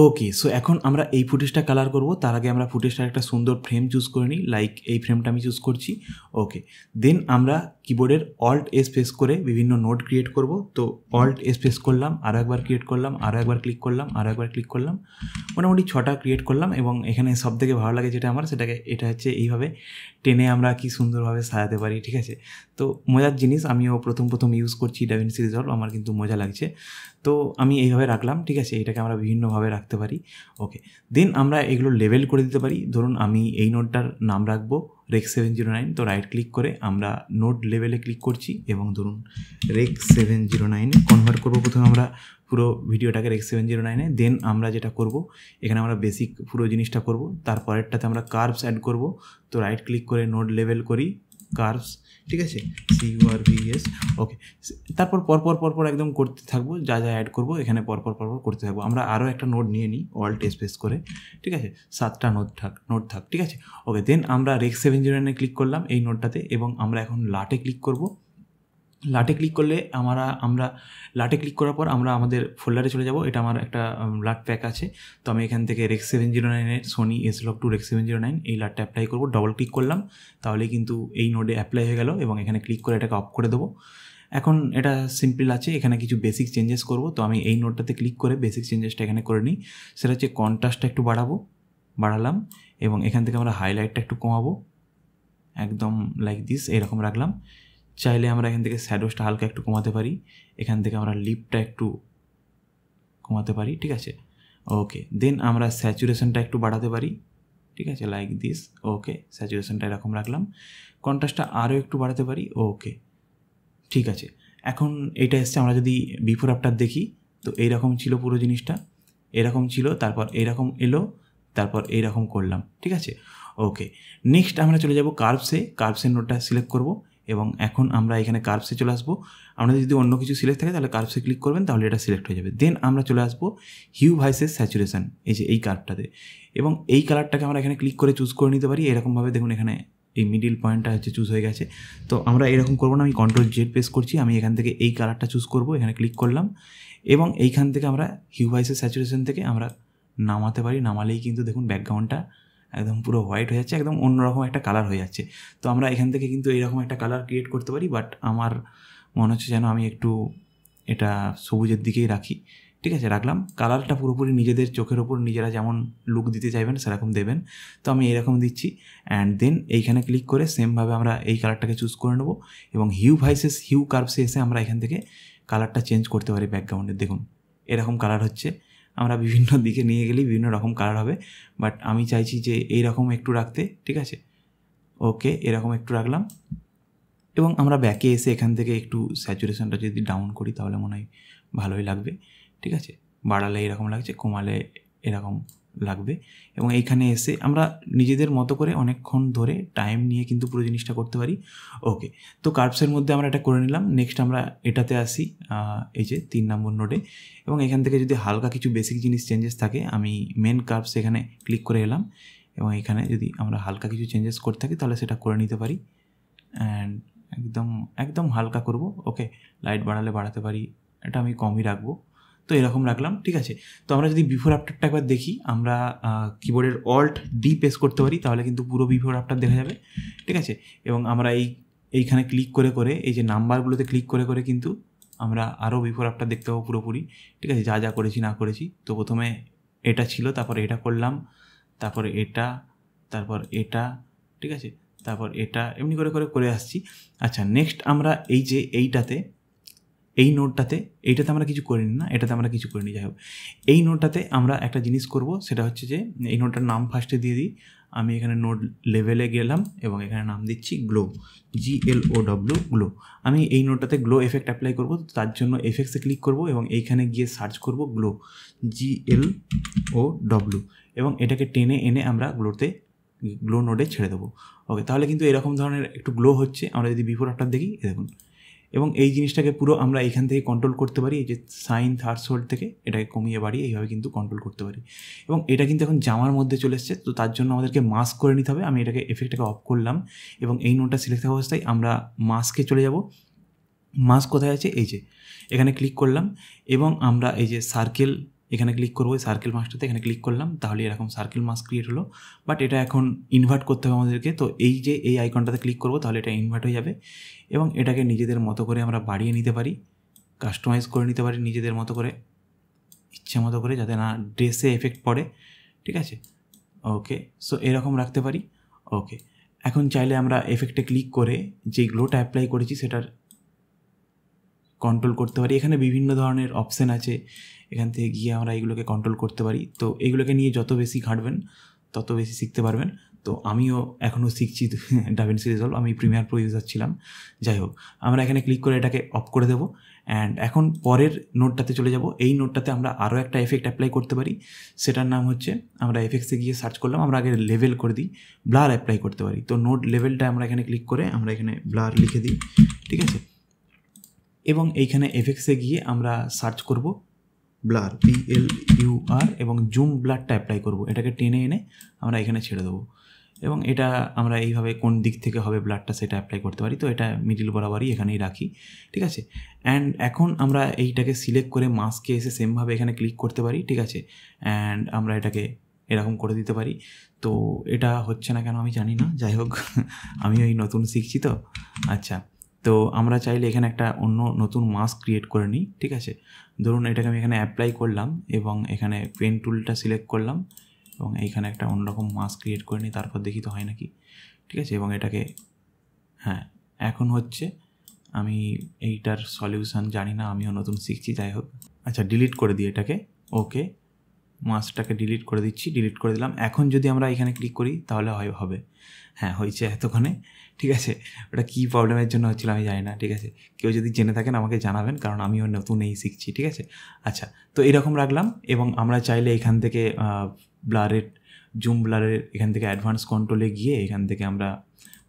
okay so এখন আমরা এই ফুটেজটা কালার করব তার আগে আমরা ফুটেজটার একটা সুন্দর ফ্রেম চুজ করে নিই লাইক এই ফ্রেমটা আমি চুজ করছি ওকে দেন আমরা কিবোর্ডের অল্ট এস প্রেস করে বিভিন্ন নোট ক্রিয়েট করব তো অল্ট এস প্রেস করলাম আরও একবার ক্রিয়েট করলাম আরও একবার ক্লিক করলাম আরও একবার ক্লিক করলাম মোটামুটি ছটা ক্রিয়েট করলাম এবং এখানে সব থেকে ভালো লাগে যেটা আমার সেটাকে এটা হচ্ছে এইভাবে টেনে আমরা কি সুন্দরভাবে সাজাতে পারি ঠিক আছে তো মজার জিনিস আমিও প্রথম প্রথম ইউজ করছি ডাভিনসি রিজলভ আমার কিন্তু মজা লাগছে তো আমি এইভাবে রাখলাম ঠিক আছে এটাকে আমরা বিভিন্নভাবে রাখতে পারি ওকে দেন আমরা এগুলো লেভেল করে দিতে পারি ধরুন আমি এই নোটটার নাম রাখবো রেক সেভেন জিরো নাইন তো রাইট ক্লিক করে আমরা নোট লেভেলে ক্লিক করছি এবং ধরুন রেক সেভেন জিরো নাইনে কনভার্ট করবো প্রথমে আমরা পুরো ভিডিওটাকে রেক সেভেন জিরো নাইনে দেন আমরা যেটা করব এখানে আমরা বেসিক পুরো জিনিসটা করব তারপরেরটাতে আমরা কার্ভস অ্যাড করব তো রাইট ক্লিক করে নোট লেভেল করি কার্ভস ঠিক আছে সি আর এস ওকে তারপর পরপর পরপর একদম করতে থাকবো যা যা অ্যাড করবো এখানে পরপর পরপর করতে থাকবো আমরা আরও একটা নোট নিয়ে নিই অল্ট স্পেস করে ঠিক আছে সাতটা নোট থাক নোট থাক ঠিক আছে ওকে দেন আমরা রেক্স সেভেন জিরো ক্লিক করলাম এই নোটটাতে এবং আমরা এখন লাটে ক্লিক করবো লাটে ক্লিক করলে আমরা আমরা লাটে ক্লিক করার পর আমরা আমাদের ফোল্ডারে চলে যাব এটা আমার একটা লাট প্যাক আছে তো আমি এখান থেকে রেক্স সেভেন জিরো নাইনের Sony log to rec seven zero nine এই লাটটা অ্যাপ্লাই করবো ডবল ক্লিক করলাম তাহলে কিন্তু এই নোডে অ্যাপ্লাই হয়ে গেল এবং এখানে ক্লিক করে এটাকে অফ করে দেবো এখন এটা সিম্পল আছে এখানে কিছু বেসিক চেঞ্জেস করব তো আমি এই নোটটাতে ক্লিক করে বেসিক চেঞ্জেসটা এখানে করে নিই সেটা হচ্ছে কন্ট্রাস্টটা একটু বাড়াবো বাড়ালাম এবং এখান থেকে আমরা হাইলাইটটা একটু কমাবো একদম লাইক দিস এরকম রাখলাম চাইলে আমরা এখান থেকে স্যাডোসটা হালকা একটু কমাতে পারি এখান থেকে আমরা লিপটা একটু কমাতে পারি ঠিক আছে ওকে দেন আমরা স্যাচুরেশনটা একটু বাড়াতে পারি ঠিক আছে লাইক দিস ওকে স্যাচুরেশনটা এরকম রাখলাম কন্ট্রাস্টটা আরও একটু বাড়াতে পারি ওকে ঠিক আছে এখন এটা এসছে আমরা যদি বিফোর আফটার দেখি তো এইরকম ছিল পুরো জিনিসটা এরকম ছিল তারপর এইরকম এলো তারপর এইরকম করলাম ঠিক আছে ওকে নেক্সট আমরা চলে যাব কার্ভসে কার্ভসের নোটটা সিলেক্ট করব এবং এখন আমরা এখানে কার্ভসে চলে আসবো আমাদের যদি অন্য কিছু সিলেক্ট থাকে তাহলে কার্ভসে ক্লিক করবেন তাহলে এটা সিলেক্ট হয়ে যাবে দেন আমরা চলে আসবো হিউ ভাইসেস স্যাচুরেশন এই যে এই কার্ভটাতে এবং এই কালারটাকে আমরা এখানে ক্লিক করে চুজ করে নিতে পারি এরকমভাবে দেখুন এখানে এই মিডিল পয়েন্টটা হচ্ছে চুজ হয়ে গেছে তো আমরা এরকম করবো না আমি কন্ট্রোল জেড পেস করছি আমি এখান থেকে এই কালারটা চুজ করব এখানে ক্লিক করলাম এবং এইখান থেকে আমরা হিউ ভাইসেস স্যাচুরেশন থেকে আমরা নামাতে পারি নামালেই কিন্তু দেখুন ব্যাকগ্রাউন্ডটা একদম পুরো হোয়াইট হয়ে যাচ্ছে একদম অন্যরকম একটা কালার হয়ে যাচ্ছে তো আমরা এখান থেকে কিন্তু এইরকম একটা কালার ক্রিয়েট করতে পারি বাট আমার মনে হচ্ছে যেন আমি একটু এটা সবুজের দিকেই রাখি ঠিক আছে রাখলাম কালারটা পুরোপুরি নিজেদের চোখের ওপর নিজেরা যেমন লুক দিতে চাইবেন সেরকম দেবেন তো আমি এরকম দিচ্ছি অ্যান্ড দেন এইখানে ক্লিক করে সেমভাবে আমরা এই কালারটাকে চুজ করে নেবো এবং হিউ ভাইসেস হিউ কার্ভসে এসে আমরা এখান থেকে কালারটা চেঞ্জ করতে পারি ব্যাকগ্রাউন্ডে দেখুন এরকম কালার হচ্ছে আমরা বিভিন্ন দিকে নিয়ে গেলেই বিভিন্ন রকম কালার হবে বাট আমি চাইছি যে এই রকম একটু রাখতে ঠিক আছে ওকে এরকম একটু রাখলাম এবং আমরা ব্যাকে এসে এখান থেকে একটু স্যাচুরেশনটা যদি ডাউন করি তাহলে মনে হয় ভালোই লাগবে ঠিক আছে বাড়ালে এরকম লাগছে কমালে এরকম লাগবে এবং এইখানে এসে আমরা নিজেদের মতো করে অনেকক্ষণ ধরে টাইম নিয়ে কিন্তু পুরো জিনিসটা করতে পারি ওকে তো কার্ভসের মধ্যে আমরা এটা করে নিলাম নেক্সট আমরা এটাতে আসি এই যে তিন নম্বর নোটে এবং এখান থেকে যদি হালকা কিছু বেসিক জিনিস চেঞ্জেস থাকে আমি মেন কার্ভস এখানে ক্লিক করে এলাম এবং এখানে যদি আমরা হালকা কিছু চেঞ্জেস করে থাকি তাহলে সেটা করে নিতে পারি অ্যান্ড একদম একদম হালকা করব ওকে লাইট বাড়ালে বাড়াতে পারি এটা আমি কমই রাখবো তো এরকম রাখলাম ঠিক আছে তো আমরা যদি বিফোর আফটারটা একবার দেখি আমরা কিবোর্ডের অল্ট ডি প্রেস করতে পারি তাহলে কিন্তু পুরো বিফোর আফটার দেখা যাবে ঠিক আছে এবং আমরা এই এইখানে ক্লিক করে করে এই যে নাম্বারগুলোতে ক্লিক করে করে কিন্তু আমরা আরও বিফোর আফটার দেখতে পাবো পুরোপুরি ঠিক আছে যা যা করেছি না করেছি তো প্রথমে এটা ছিল তারপর এটা করলাম তারপর এটা তারপর এটা ঠিক আছে তারপর এটা এমনি করে করে করে আসছি আচ্ছা নেক্সট আমরা এই যে এইটাতে এই নোটটাতে এইটাতে আমরা কিছু করিনি না এটাতে আমরা কিছু করিনি যাই হোক এই নোটটাতে আমরা একটা জিনিস করব সেটা হচ্ছে যে এই নোটটার নাম ফার্স্টে দিয়ে দিই আমি এখানে নোট লেভেলে গেলাম এবং এখানে নাম দিচ্ছি glow G L O W glow আমি এই নোটটাতে গ্লো এফেক্ট অ্যাপ্লাই করব তার জন্য এফেক্টসে ক্লিক করব এবং এইখানে গিয়ে সার্চ করব গ্লো জি এল ও ডব্লু এবং এটাকে টেনে এনে আমরা গ্লোতে গ্লো নোডে ছেড়ে দেবো ওকে তাহলে কিন্তু এরকম ধরনের একটু গ্লো হচ্ছে আমরা যদি বিফোর আফটার দেখি দেখুন এবং এই জিনিসটাকে পুরো আমরা এখান থেকে কন্ট্রোল করতে পারি এই যে সাইন থার্স হোল্ড থেকে এটাকে কমিয়ে বাড়িয়ে এইভাবে কিন্তু কন্ট্রোল করতে পারি এবং এটা কিন্তু এখন জামার মধ্যে চলে এসছে তো তার জন্য আমাদেরকে মাস্ক করে নিতে হবে আমি এটাকে এফেক্টটাকে অফ করলাম এবং এই নোটটা সিলেক্ট থাকা অবস্থায় আমরা মাস্কে চলে যাব মাস্ক কোথায় আছে এই যে এখানে ক্লিক করলাম এবং আমরা এই যে সার্কেল এখানে ক্লিক করবো সার্কেল মাস্কটাতে এখানে ক্লিক করলাম তাহলে এরকম সার্কেল মাস্ক ক্রিয়েট হলো বাট এটা এখন ইনভার্ট করতে হবে আমাদেরকে তো এই যে এই আইকনটাতে ক্লিক করবো তাহলে এটা ইনভার্ট হয়ে যাবে এবং এটাকে নিজেদের মতো করে আমরা বাড়িয়ে নিতে পারি কাস্টমাইজ করে নিতে পারি নিজেদের মতো করে ইচ্ছে মতো করে যাতে না ড্রেসে এফেক্ট পড়ে ঠিক আছে ওকে সো এরকম রাখতে পারি ওকে এখন চাইলে আমরা এফেক্টে ক্লিক করে যে গ্লোটা অ্যাপ্লাই করেছি সেটার কন্ট্রোল করতে পারি এখানে বিভিন্ন ধরনের অপশান আছে এখান থেকে গিয়ে আমরা এগুলোকে কন্ট্রোল করতে পারি তো এগুলোকে নিয়ে যত বেশি ঘাঁটবেন তত বেশি শিখতে পারবেন তো আমিও এখনও শিখছি ডাভিনসি রিজলভ আমি প্রিমিয়ার প্রো ইউজার ছিলাম যাই হোক আমরা এখানে ক্লিক করে এটাকে অফ করে দেবো অ্যান্ড এখন পরের নোটটাতে চলে যাব এই নোটটাতে আমরা আরও একটা এফেক্ট অ্যাপ্লাই করতে পারি সেটার নাম হচ্ছে আমরা এফেক্টসে গিয়ে সার্চ করলাম আমরা আগে লেভেল করে দিই ব্লার অ্যাপ্লাই করতে পারি তো নোট লেভেলটা আমরা এখানে ক্লিক করে আমরা এখানে ব্লার লিখে দিই ঠিক আছে এবং এইখানে এফেক্সে গিয়ে আমরা সার্চ করব blur B L U R এবং জুম ব্লারটা অ্যাপ্লাই করব এটাকে টেনে এনে আমরা এখানে ছেড়ে দেবো এবং এটা আমরা এইভাবে কোন দিক থেকে হবে ব্লাডটা সেটা অ্যাপ্লাই করতে পারি তো এটা মিডিল বরাবরই এখানেই রাখি ঠিক আছে অ্যান্ড এখন আমরা এইটাকে সিলেক্ট করে মাস্কে এসে সেমভাবে এখানে ক্লিক করতে পারি ঠিক আছে অ্যান্ড আমরা এটাকে এরকম করে দিতে পারি তো এটা হচ্ছে না কেন আমি জানি না যাই হোক আমি ওই নতুন শিখছি তো আচ্ছা তো আমরা চাইলে এখানে একটা অন্য নতুন মাস্ক ক্রিয়েট করে নিই ঠিক আছে ধরুন এটাকে আমি এখানে অ্যাপ্লাই করলাম এবং এখানে পেন টুলটা সিলেক্ট করলাম এবং এইখানে একটা অন্যরকম মাস্ক ক্রিয়েট করে নিই তারপর দেখি তো হয় নাকি ঠিক আছে এবং এটাকে হ্যাঁ এখন হচ্ছে আমি এইটার সলিউশন জানি না আমিও নতুন শিখছি যাই হোক আচ্ছা ডিলিট করে দিই এটাকে ওকে মাস্কটাকে ডিলিট করে দিচ্ছি ডিলিট করে দিলাম এখন যদি আমরা এখানে ক্লিক করি তাহলে হয় হবে হ্যাঁ হয়েছে এতক্ষণে ঠিক আছে ওটা কী প্রবলেমের জন্য হচ্ছিল আমি জানি না ঠিক আছে কেউ যদি জেনে থাকেন আমাকে জানাবেন কারণ আমিও নতুন এই শিখছি ঠিক আছে আচ্ছা তো এরকম রাখলাম এবং আমরা চাইলে এখান থেকে ব্লারের জুম ব্লারের এখান থেকে অ্যাডভান্স কন্ট্রোলে গিয়ে এখান থেকে আমরা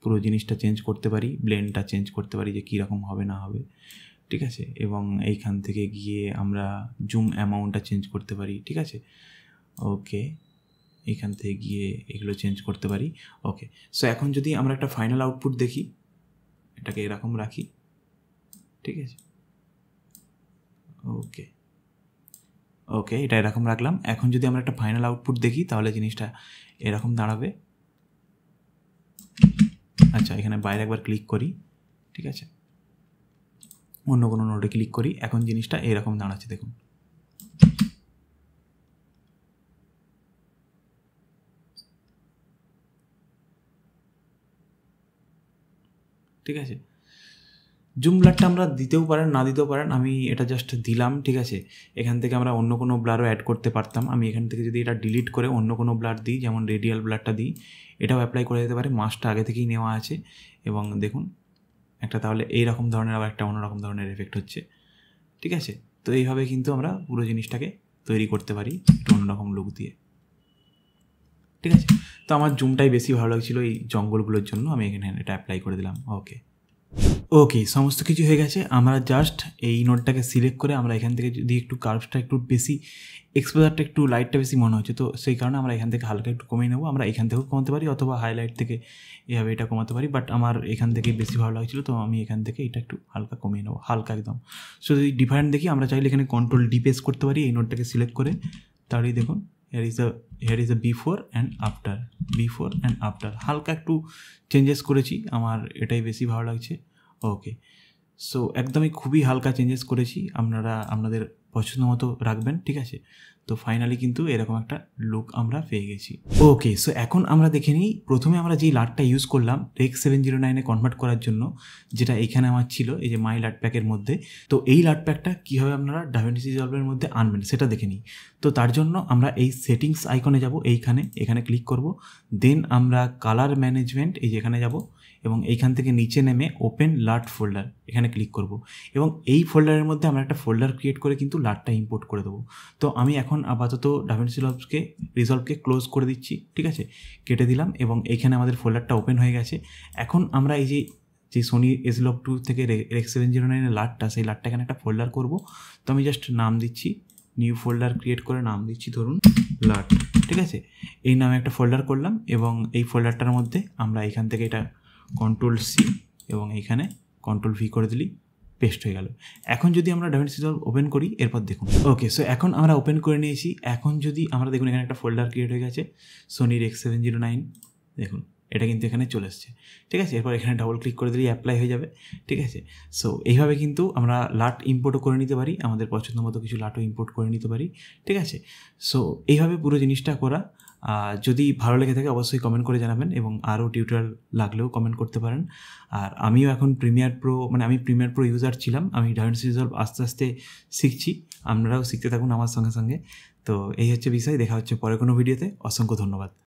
পুরো জিনিসটা চেঞ্জ করতে পারি ব্লেনটা চেঞ্জ করতে পারি যে কীরকম হবে না হবে ঠিক আছে এবং এইখান থেকে গিয়ে আমরা জুম অ্যামাউন্টটা চেঞ্জ করতে পারি ঠিক আছে ওকে এখান থেকে গিয়ে এগুলো চেঞ্জ করতে পারি ওকে সো এখন যদি আমরা একটা ফাইনাল আউটপুট দেখি এটাকে এরকম রাখি ঠিক আছে ওকে ওকে এটা এরকম রাখলাম এখন যদি আমরা একটা ফাইনাল আউটপুট দেখি তাহলে জিনিসটা এরকম দাঁড়াবে আচ্ছা এখানে বাইরে একবার ক্লিক করি ঠিক আছে অন্য কোনো নোটে ক্লিক করি এখন জিনিসটা এরকম দাঁড়াচ্ছে দেখুন ঠিক আছে জুম ব্লারটা আমরা দিতেও পারেন না দিতেও পারেন আমি এটা জাস্ট দিলাম ঠিক আছে এখান থেকে আমরা অন্য কোনো ব্লারও অ্যাড করতে পারতাম আমি এখান থেকে যদি এটা ডিলিট করে অন্য কোনো ব্লার দিই যেমন রেডিয়াল ব্লারটা দিই এটাও অ্যাপ্লাই করে দিতে পারে মাসটা আগে থেকেই নেওয়া আছে এবং দেখুন একটা তাহলে এইরকম ধরনের আবার একটা অন্যরকম ধরনের এফেক্ট হচ্ছে ঠিক আছে তো এইভাবে কিন্তু আমরা পুরো জিনিসটাকে তৈরি করতে পারি একটু অন্যরকম লুক দিয়ে ঠিক আছে তো আমার জুমটাই বেশি ভালো লাগছিলো এই জঙ্গলগুলোর জন্য আমি এখানে এটা অ্যাপ্লাই করে দিলাম ওকে ওকে সমস্ত কিছু হয়ে গেছে আমরা জাস্ট এই নোটটাকে সিলেক্ট করে আমরা এখান থেকে যদি একটু কার্ভসটা একটু বেশি এক্সপোজারটা একটু লাইটটা বেশি মনে হচ্ছে তো সেই কারণে আমরা এখান থেকে হালকা একটু কমিয়ে নেবো আমরা এখান থেকেও কমাতে পারি অথবা হাইলাইট থেকে এভাবে এটা কমাতে পারি বাট আমার এখান থেকে বেশি ভালো লাগছিলো তো আমি এখান থেকে এটা একটু হালকা কমিয়ে নেবো হালকা একদম সো যদি ডিফারেন্ট দেখি আমরা চাইলে এখানে কন্ট্রোল ডিপেস করতে পারি এই নোটটাকে সিলেক্ট করে তাহলেই দেখুন here is a here is a before and after before and after হালকা একটু চেঞ্জেস করেছি আমার এটাই বেশি ভালো লাগছে ওকে সো একদমই খুবই হালকা চেঞ্জেস করেছি আপনারা আপনাদের পছন্দ মতো রাখবেন ঠিক আছে তো ফাইনালি কিন্তু এরকম একটা লুক আমরা পেয়ে গেছি ওকে সো এখন আমরা দেখে নিই প্রথমে আমরা যেই লাটটা ইউজ করলাম রেক সেভেন জিরো নাইনে কনভার্ট করার জন্য যেটা এখানে আমার ছিল এই যে মাই লাট প্যাকের মধ্যে তো এই লাট প্যাকটা কীভাবে আপনারা ডাভেন্টিসি জলের মধ্যে আনবেন সেটা দেখে নিই তো তার জন্য আমরা এই সেটিংস আইকনে যাব এইখানে এখানে ক্লিক করব দেন আমরা কালার ম্যানেজমেন্ট এই যেখানে যাব এবং এইখান থেকে নিচে নেমে ওপেন লার্ট ফোল্ডার এখানে ক্লিক করব এবং এই ফোল্ডারের মধ্যে আমরা একটা ফোল্ডার ক্রিয়েট করে কিন্তু লার্টটা ইম্পোর্ট করে দেবো তো আমি এখন আপাতত ডাভেন লবসকে রিজলভকে ক্লোজ করে দিচ্ছি ঠিক আছে কেটে দিলাম এবং এইখানে আমাদের ফোল্ডারটা ওপেন হয়ে গেছে এখন আমরা এই যে যে সোনি এসলভ টু থেকে রেক্স সেভেন জিরো নাইনের লাটটা সেই লাটটা এখানে একটা ফোল্ডার করব তো আমি জাস্ট নাম দিচ্ছি নিউ ফোল্ডার ক্রিয়েট করে নাম দিচ্ছি ধরুন লার্ট ঠিক আছে এই নামে একটা ফোল্ডার করলাম এবং এই ফোল্ডারটার মধ্যে আমরা এখান থেকে এটা কন্ট্রোল সি এবং এইখানে কন্ট্রোল ভি করে দিলি পেস্ট হয়ে গেল এখন যদি আমরা ডাইমেন্সি ডল ওপেন করি এরপর দেখুন ওকে সো এখন আমরা ওপেন করে নিয়েছি এখন যদি আমরা দেখুন এখানে একটা ফোল্ডার ক্রিয়েট হয়ে গেছে সোনির এক্স সেভেন জিরো নাইন দেখুন এটা কিন্তু এখানে চলে এসছে ঠিক আছে এরপর এখানে ডাবল ক্লিক করে দিলে অ্যাপ্লাই হয়ে যাবে ঠিক আছে সো এইভাবে কিন্তু আমরা লাট ইম্পোর্টও করে নিতে পারি আমাদের পছন্দ মতো কিছু লাটও ইম্পোর্ট করে নিতে পারি ঠিক আছে সো এইভাবে পুরো জিনিসটা করা যদি ভালো লেগে থাকে অবশ্যই কমেন্ট করে জানাবেন এবং আরও টিউটোরিয়াল লাগলেও কমেন্ট করতে পারেন আর আমিও এখন প্রিমিয়ার প্রো মানে আমি প্রিমিয়ার প্রো ইউজার ছিলাম আমি ডায়ন্স রিজলভ আস্তে আস্তে শিখছি আপনারাও শিখতে থাকুন আমার সঙ্গে সঙ্গে তো এই হচ্ছে বিষয় দেখা হচ্ছে পরে কোনো ভিডিওতে অসংখ্য ধন্যবাদ